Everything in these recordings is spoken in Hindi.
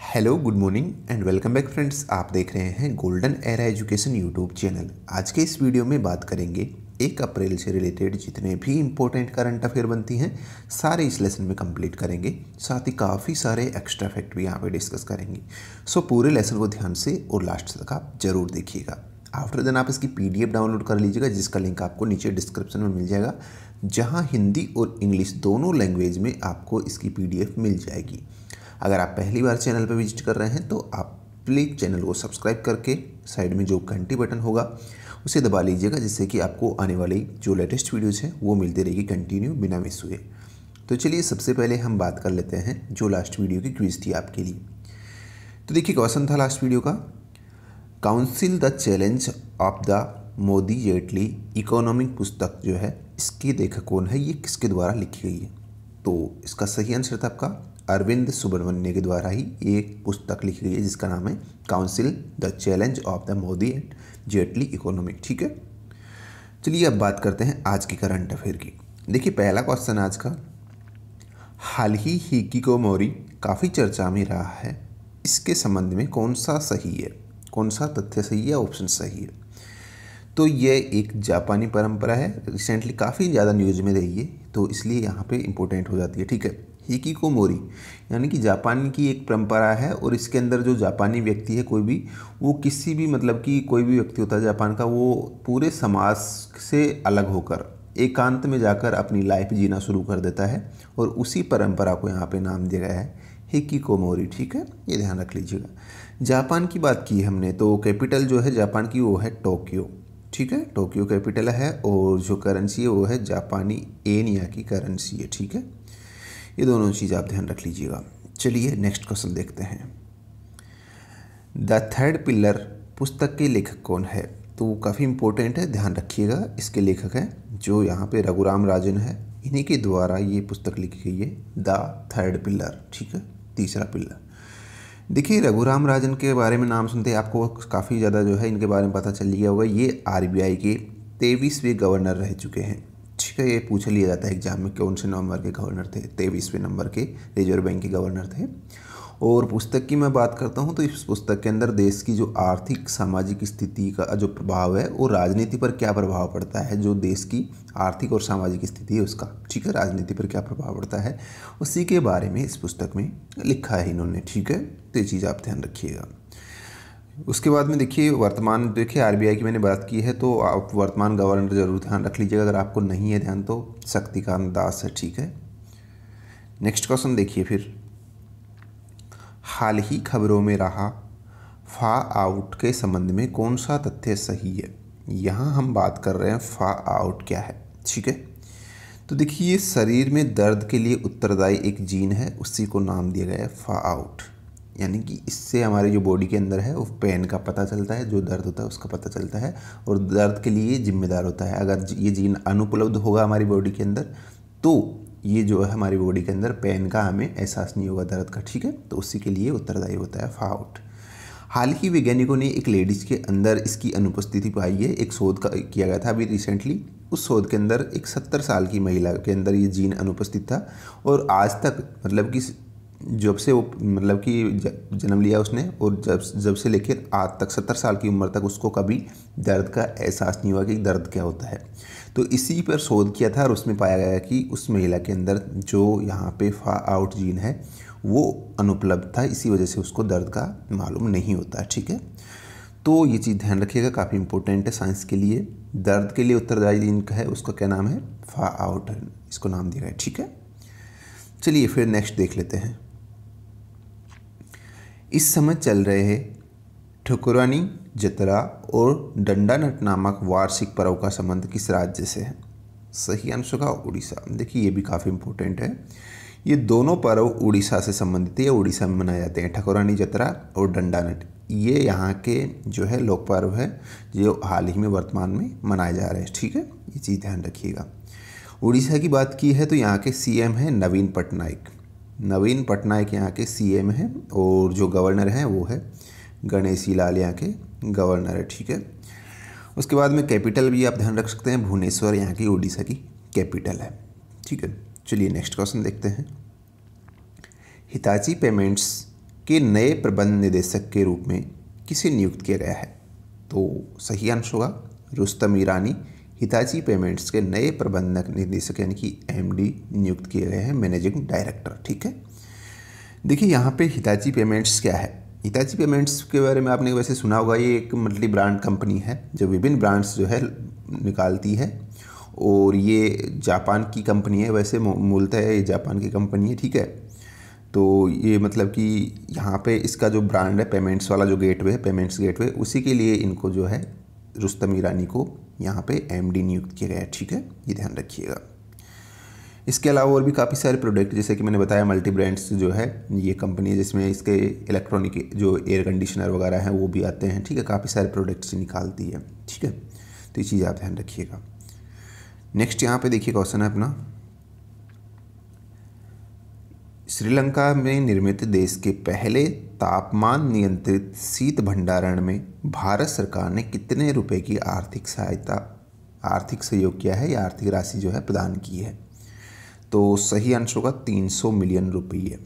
hello good morning and welcome back friends आप देख रहे हैं golden era education YouTube channel आज के इस वीडियो में बात करेंगे एक अप्रैल से रिलेटेड जितने भी इम्पोर्टेंट करंट अफेयर बनती हैं सारे इस लेसन में कंप्लीट करेंगे साथ ही काफ़ी सारे एक्स्ट्रा फैक्ट भी यहाँ पे डिस्कस करेंगे सो पूरे लेसन को ध्यान से और लास्ट तक आप जरूर देखिएगा आफ्टर देन आप इसकी पी डाउनलोड कर लीजिएगा जिसका लिंक आपको नीचे डिस्क्रिप्शन में मिल जाएगा जहाँ हिंदी और इंग्लिश दोनों लैंग्वेज में आपको इसकी पी मिल जाएगी अगर आप पहली बार चैनल पर विजिट कर रहे हैं तो आप प्लीज़ चैनल को सब्सक्राइब करके साइड में जो घंटी बटन होगा उसे दबा लीजिएगा जिससे कि आपको आने वाली जो लेटेस्ट वीडियोज़ हैं वो मिलती रहेगी कंटिन्यू बिना मिस हुए तो चलिए सबसे पहले हम बात कर लेते हैं जो लास्ट वीडियो की क्विज थी आपके लिए तो देखिए क्वेश्चन था लास्ट वीडियो का council the challenge of the Modi Jaitley economic पुस्तक जो है इसके लेखक कौन है ये किसके द्वारा लिखी गई है तो इसका सही आंसर था आपका अरविंद सुब्रमण्य के द्वारा ही एक पुस्तक लिखी गई है जिसका नाम है council the challenge of the Modi and Jaitley economy ठीक है चलिए अब बात करते हैं आज की करंट अफेयर की देखिए पहला क्वेश्चन आज का हाल ही हिकी को मोरी काफ़ी चर्चा में रहा है इसके संबंध में कौन सा सही है कौन सा तथ्य सही है ऑप्शन सही है तो यह एक जापानी परंपरा है रिसेंटली काफ़ी ज़्यादा न्यूज़ में रही है तो इसलिए यहाँ पे इम्पोर्टेंट हो जाती है ठीक है हिकी को मोरी यानी कि जापान की एक परंपरा है और इसके अंदर जो जापानी व्यक्ति है कोई भी वो किसी भी मतलब कि कोई भी व्यक्ति होता है जापान का वो पूरे समाज से अलग होकर एकांत में जाकर अपनी लाइफ जीना शुरू कर देता है और उसी परंपरा को यहाँ पे नाम दिया गया है हिकी ठीक है ये ध्यान रख लीजिएगा जापान की बात की हमने तो कैपिटल जो है जापान की वो है टोक्यो ठीक है टोक्यो कैपिटल है और जो करेंसी है वो है जापानी एनिया की करेंसी है ठीक है ये दोनों चीज़ आप ध्यान रख लीजिएगा चलिए नेक्स्ट क्वेश्चन देखते हैं द थर्ड पिलर पुस्तक के लेखक कौन है तो वो काफ़ी इम्पोर्टेंट है ध्यान रखिएगा इसके लेखक हैं जो यहाँ पे रघुराम राजन है इन्हीं के द्वारा ये पुस्तक लिखी गई है द थर्ड पिलर ठीक है तीसरा पिलर देखिए रघुराम राजन के बारे में नाम सुनते आपको काफ़ी ज़्यादा जो है इनके बारे में पता चल गया होगा ये आर के तेईसवें गवर्नर रह चुके हैं का ये पूछ लिया जाता है एग्जाम में कौन से नंबर के गवर्नर थे तेईसवें नंबर के रिजर्व बैंक के गवर्नर थे और पुस्तक की मैं बात करता हूँ तो इस पुस्तक के अंदर देश की जो आर्थिक सामाजिक स्थिति का जो प्रभाव है वो राजनीति पर क्या प्रभाव पड़ता है जो देश की आर्थिक और सामाजिक स्थिति है उसका ठीक है राजनीति पर क्या प्रभाव पड़ता है उसी के बारे में इस पुस्तक में लिखा है इन्होंने ठीक है तो ये चीज़ आप ध्यान रखिएगा उसके बाद में देखिए वर्तमान देखिए आरबीआई की मैंने बात की है तो आप वर्तमान गवर्नर ज़रूर ध्यान रख लीजिएगा अगर आपको नहीं है ध्यान तो शक्तिकांत दास है ठीक है नेक्स्ट क्वेश्चन देखिए फिर हाल ही खबरों में रहा फा आउट के संबंध में कौन सा तथ्य सही है यहाँ हम बात कर रहे हैं फा आउट क्या है ठीक है तो देखिए ये शरीर में दर्द के लिए उत्तरदायी एक जीन है उसी को नाम दिया गया है फा आउट यानी कि इससे हमारी जो बॉडी के अंदर है उस पेन का पता चलता है जो दर्द होता है उसका पता चलता है और दर्द के लिए जिम्मेदार होता है अगर ये जीन अनुपलब्ध होगा हमारी बॉडी के अंदर तो ये जो है हमारी बॉडी के अंदर पेन का हमें एहसास नहीं होगा दर्द का ठीक है तो उसी के लिए उत्तरदायी होता है फाउट हाल ही वैज्ञानिकों ने एक लेडीज़ के अंदर इसकी अनुपस्थिति पाई है एक शोध का किया गया था अभी रिसेंटली उस शोध के अंदर एक सत्तर साल की महिला के अंदर ये जीन अनुपस्थित था और आज तक मतलब कि जब से वो मतलब कि जन्म लिया उसने और जब जब से लेकर आज तक सत्तर साल की उम्र तक उसको कभी दर्द का एहसास नहीं हुआ कि दर्द क्या होता है तो इसी पर शोध किया था और उसमें पाया गया कि उस महिला के अंदर जो यहाँ पे फा आउट जीन है वो अनुपलब्ध था इसी वजह से उसको दर्द का मालूम नहीं होता ठीक है तो ये चीज़ ध्यान रखिएगा काफ़ी इंपॉर्टेंट है साइंस के लिए दर्द के लिए उत्तरदायी का है उसका क्या नाम है फा आउट इसको नाम दिया गया ठीक है चलिए फिर नेक्स्ट देख लेते हैं इस समय चल रहे हैं ठुकुरानी जतरा और डंडानट नामक वार्षिक पर्व का संबंध किस राज्य से है सही आंसर का उड़ीसा देखिए ये भी काफ़ी इंपॉर्टेंट है ये दोनों पर्व उड़ीसा से संबंधित है या उड़ीसा में मनाए जाते हैं ठकुरानी जतरा और डंडानट ये यहाँ के जो है लोक पर्व है जो हाल ही में वर्तमान में मनाए जा रहे हैं ठीक है ये चीज़ ध्यान रखिएगा उड़ीसा की बात की है तो यहाँ के सीएम हैं नवीन पटनायक नवीन पटनायक यहाँ के सीएम हैं और जो गवर्नर हैं वो है गणेशी लाल यहाँ के गवर्नर है ठीक है उसके बाद में कैपिटल भी आप ध्यान रख सकते हैं भुवनेश्वर यहाँ की उड़ीसा की कैपिटल है ठीक है चलिए नेक्स्ट क्वेश्चन देखते हैं हिताची पेमेंट्स के नए प्रबंध निदेशक के रूप में किसे नियुक्त किया गया है तो सही आंसर होगा रुस्तम ईरानी हिताची पेमेंट्स के नए प्रबंधक निदेशक यानी कि एमडी नियुक्त किए गए हैं मैनेजिंग डायरेक्टर ठीक है देखिए यहाँ पे हिताची पेमेंट्स क्या है हिताची पेमेंट्स के बारे में आपने वैसे सुना होगा ये एक मल्टी ब्रांड कंपनी है जो विभिन्न ब्रांड्स जो है निकालती है और ये जापान की कंपनी है वैसे मूलतः ये जापान की कंपनी है ठीक है तो ये मतलब कि यहाँ पे इसका जो ब्रांड है पेमेंट्स वाला जो गेटवे है पेमेंट्स गेटवे उसी के लिए इनको जो है रुस्तम ईरानी को यहाँ पे एम डी नियुक्त किया गया है ठीक है ये ध्यान रखिएगा इसके अलावा और भी काफ़ी सारे प्रोडक्ट जैसे कि मैंने बताया मल्टी ब्रांड्स जो है ये कंपनी जिसमें इसके इलेक्ट्रॉनिक जो एयर कंडीशनर वगैरह हैं वो भी आते हैं ठीक है काफ़ी सारे प्रोडक्ट्स निकालती है ठीक है तो ये चीज़ आप ध्यान रखिएगा नेक्स्ट यहाँ पे देखिए क्वेश्चन है अपना श्रीलंका में निर्मित देश के पहले तापमान नियंत्रित शीत भंडारण में भारत सरकार ने कितने रुपए की आर्थिक सहायता आर्थिक सहयोग किया है या आर्थिक राशि जो है प्रदान की है तो सही आंसर होगा 300 मिलियन रुपये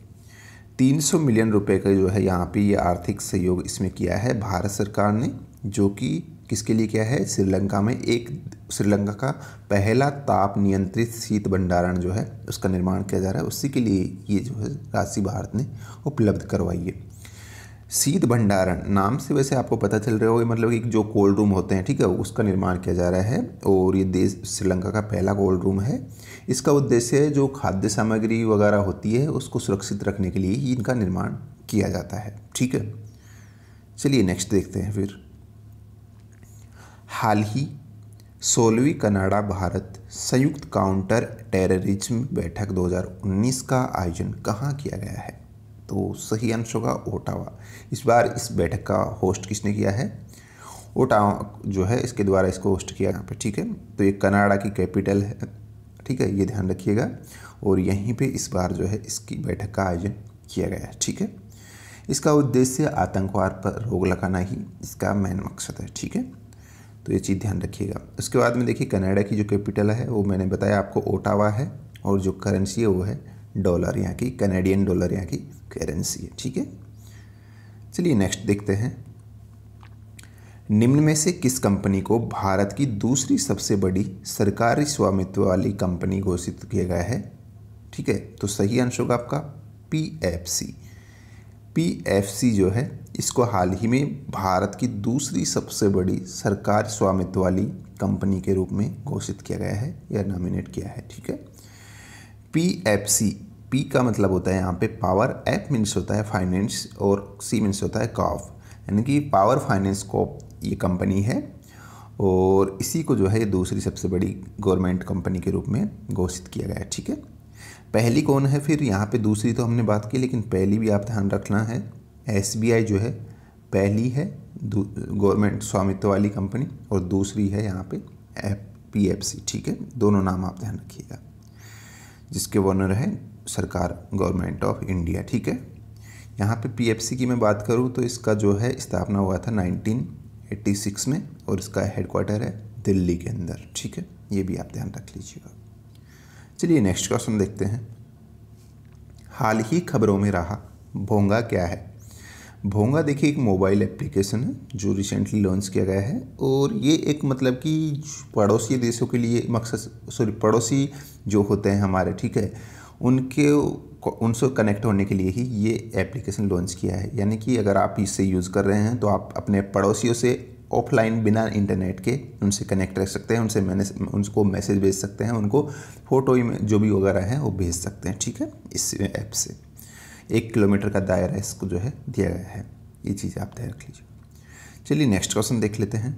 300 मिलियन रुपए का जो है यहाँ पे ये आर्थिक सहयोग इसमें किया है भारत सरकार ने जो कि किसके लिए क्या है श्रीलंका में एक श्रीलंका का पहला ताप नियंत्रित शीत भंडारण जो है उसका निर्माण किया जा रहा है उसी के लिए ये जो है राशि भारत ने उपलब्ध करवाई है शीत भंडारण नाम से वैसे आपको पता चल रहा होगा मतलब एक जो कोल्ड रूम होते हैं ठीक है उसका निर्माण किया जा रहा है और ये देश श्रीलंका का पहला कोल्ड रूम है इसका उद्देश्य है जो खाद्य सामग्री वगैरह होती है उसको सुरक्षित रखने के लिए ही इनका निर्माण किया जाता है ठीक है चलिए नेक्स्ट देखते हैं फिर हाल ही सोलहवीं कनाडा भारत संयुक्त काउंटर टेररिज्म बैठक 2019 का आयोजन कहाँ किया गया है तो सही आंसर होगा ओटावा इस बार इस बैठक का होस्ट किसने किया है ओटावा जो है इसके द्वारा इसको होस्ट किया यहाँ पर ठीक है तो ये कनाडा की कैपिटल है ठीक है ये ध्यान रखिएगा और यहीं पे इस बार जो है इसकी बैठक का आयोजन किया गया है ठीक है इसका उद्देश्य आतंकवाद पर रोक लगाना ही इसका मेन मकसद है ठीक है तो ये चीज़ ध्यान रखिएगा उसके बाद में देखिए कनाडा की जो कैपिटल है वो मैंने बताया आपको ओटावा है और जो करेंसी है वो है डॉलर यहाँ की कनेडियन डॉलर यहाँ की करेंसी है ठीक है चलिए नेक्स्ट देखते हैं निम्न में से किस कंपनी को भारत की दूसरी सबसे बड़ी सरकारी स्वामित्व वाली कंपनी घोषित किया गया है ठीक है तो सही आंसर होगा आपका पी एफ सी पीएफसी जो है इसको हाल ही में भारत की दूसरी सबसे बड़ी सरकार स्वामित्व वाली कंपनी के रूप में घोषित किया गया है या नॉमिनेट किया है ठीक है पीएफसी पी का मतलब होता है यहाँ पे पावर एप मीन्स होता है फाइनेंस और सी मीन्स होता है कॉफ यानी कि पावर फाइनेंस कॉप ये कंपनी है और इसी को जो है ये दूसरी सबसे बड़ी गवर्नमेंट कंपनी के रूप में घोषित किया गया है ठीक है पहली कौन है फिर यहाँ पे दूसरी तो हमने बात की लेकिन पहली भी आप ध्यान रखना है एस जो है पहली है गवर्नमेंट स्वामित्व वाली कंपनी और दूसरी है यहाँ पे पी एफ सी ठीक है दोनों नाम आप ध्यान रखिएगा जिसके ओनर है सरकार गवर्नमेंट ऑफ इंडिया ठीक है यहाँ पे पी की मैं बात करूँ तो इसका जो है स्थापना हुआ था 1986 में और इसका हेडक्वार्टर है दिल्ली के अंदर ठीक है ये भी आप ध्यान रख लीजिएगा चलिए नेक्स्ट क्वेश्चन देखते हैं हाल ही खबरों में रहा भोंगा क्या है भोंगा देखिए एक मोबाइल एप्लीकेशन है जो रिसेंटली लॉन्च किया गया है और ये एक मतलब कि पड़ोसी देशों के लिए मकसद सॉरी पड़ोसी जो होते हैं हमारे ठीक है उनके उनसे कनेक्ट होने के लिए ही ये एप्लीकेशन लॉन्च किया है यानी कि अगर आप इससे यूज़ कर रहे हैं तो आप अपने पड़ोसियों से ऑफलाइन बिना इंटरनेट के उनसे कनेक्ट रख सकते हैं उनसे मैंने उनको मैसेज भेज सकते हैं उनको फ़ोटो जो भी वगैरह है वो भेज सकते हैं ठीक है इस ऐप से एक किलोमीटर का दायरा इसको जो है दिया गया है ये चीज़ आप तय रख लीजिए चलिए नेक्स्ट क्वेश्चन देख लेते हैं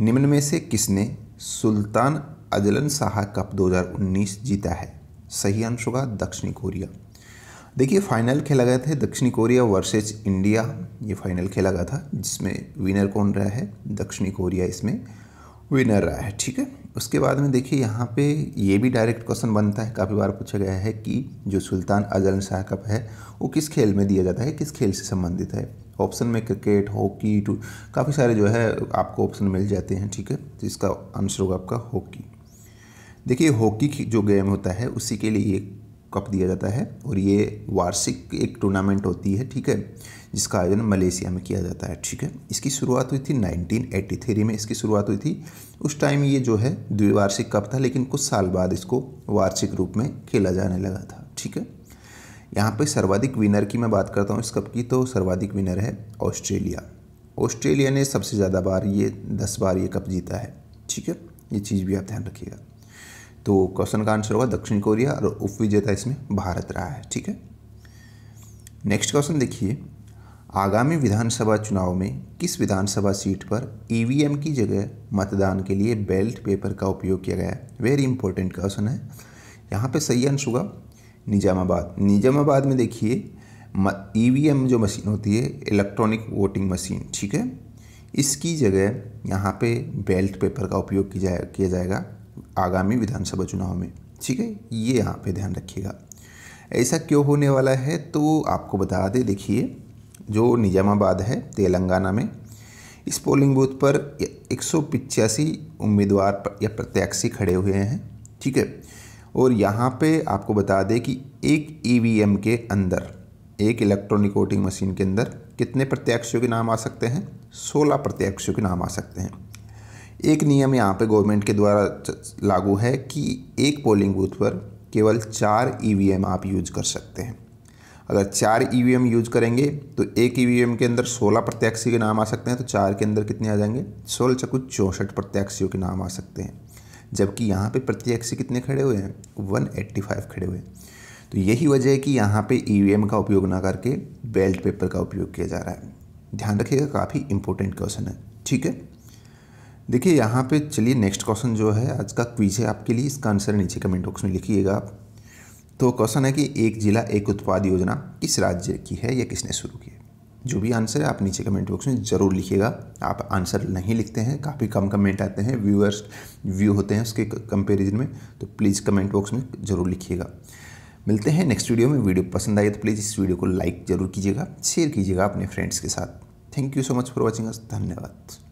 निम्न में से किसने सुल्तान अजलन शाह कप 2019 जीता है सही आंसर होगा दक्षिणी कोरिया देखिए फाइनल खेला गया था दक्षिणी कोरिया वर्सेज इंडिया ये फाइनल खेला गया था जिसमें विनर कौन रहा है दक्षिणी कोरिया इसमें विनर रहा है ठीक है उसके बाद में देखिए यहाँ पे ये भी डायरेक्ट क्वेश्चन बनता है काफ़ी बार पूछा गया है कि जो सुल्तान अजल शाह कप है वो किस खेल में दिया जाता है किस खेल से संबंधित है ऑप्शन में क्रिकेट हॉकी टू काफ़ी सारे जो है आपको ऑप्शन मिल जाते हैं ठीक है तो इसका आंसर होगा आपका हॉकी देखिए हॉकी जो गेम होता है उसी के लिए ये कप दिया जाता है और ये वार्षिक एक टूर्नामेंट होती है ठीक है जिसका आयोजन मलेशिया में किया जाता है ठीक है इसकी शुरुआत हुई थी 1983 में इसकी शुरुआत हुई थी उस टाइम ये जो है द्विवार्षिक कप था लेकिन कुछ साल बाद इसको वार्षिक रूप में खेला जाने लगा था ठीक है यहाँ पर सर्वाधिक विनर की मैं बात करता हूँ इस कप की तो सर्वाधिक विनर है ऑस्ट्रेलिया ऑस्ट्रेलिया ने सबसे ज़्यादा बार ये दस बार ये कप जीता है ठीक है ये चीज़ भी आप ध्यान रखिएगा तो क्वेश्चन का आंसर होगा दक्षिण कोरिया और उप विजेता इसमें भारत रहा है ठीक है नेक्स्ट क्वेश्चन देखिए आगामी विधानसभा चुनाव में किस विधानसभा सीट पर ईवीएम e की जगह मतदान के लिए बेल्ट पेपर का उपयोग किया गया है वेरी इंपॉर्टेंट क्वेश्चन है यहाँ पे सही आंसर होगा निजामाबाद निजामाबाद में देखिए ई e जो मशीन होती है इलेक्ट्रॉनिक वोटिंग मशीन ठीक है इसकी जगह यहाँ पे बेल्ट पेपर का उपयोग किया जाए किया जाएगा आगामी विधानसभा चुनाव में ठीक है ये यहाँ पे ध्यान रखिएगा ऐसा क्यों होने वाला है तो आपको बता दें देखिए जो निजामाबाद है तेलंगाना में इस पोलिंग बूथ पर एक उम्मीदवार या प्रत्याशी खड़े हुए हैं ठीक है और यहाँ पे आपको बता दें कि एक ई e के अंदर एक इलेक्ट्रॉनिक वोटिंग मशीन के अंदर कितने प्रत्याशियों के नाम आ सकते हैं सोलह प्रत्याशियों के नाम आ सकते हैं एक नियम यहाँ पे गवर्नमेंट के द्वारा लागू है कि एक पोलिंग बूथ पर केवल चार ई e आप यूज कर सकते हैं अगर चार ई e यूज करेंगे तो एक ई e के अंदर सोलह प्रत्याशी के नाम आ सकते हैं तो चार के अंदर कितने आ जाएंगे सोलह चकु चौंसठ प्रत्याशियों के नाम आ सकते हैं जबकि यहाँ पे प्रत्याशी कितने खड़े हुए हैं वन खड़े हुए हैं तो यही वजह है कि यहाँ पर ई का उपयोग ना करके बेल्ट पेपर का उपयोग किया जा रहा है ध्यान रखिएगा काफ़ी इंपॉर्टेंट क्वेश्चन है ठीक है देखिए यहाँ पे चलिए नेक्स्ट क्वेश्चन जो है आज का क्विज है आपके लिए इसका आंसर नीचे कमेंट बॉक्स में लिखिएगा आप तो क्वेश्चन है कि एक जिला एक उत्पाद योजना किस राज्य की है या किसने शुरू की है जो भी आंसर है आप नीचे कमेंट बॉक्स में ज़रूर लिखिएगा आप आंसर नहीं लिखते हैं काफ़ी कम कमेंट आते हैं व्यूअर्स व्यू होते हैं उसके कंपेरिजन में तो प्लीज़ कमेंट बॉक्स में ज़रूर लिखिएगा मिलते हैं नेक्स्ट वीडियो में वीडियो पसंद आई तो प्लीज़ इस वीडियो को लाइक ज़रूर कीजिएगा शेयर कीजिएगा अपने फ्रेंड्स के साथ thank you so much for watching us धन्यवाद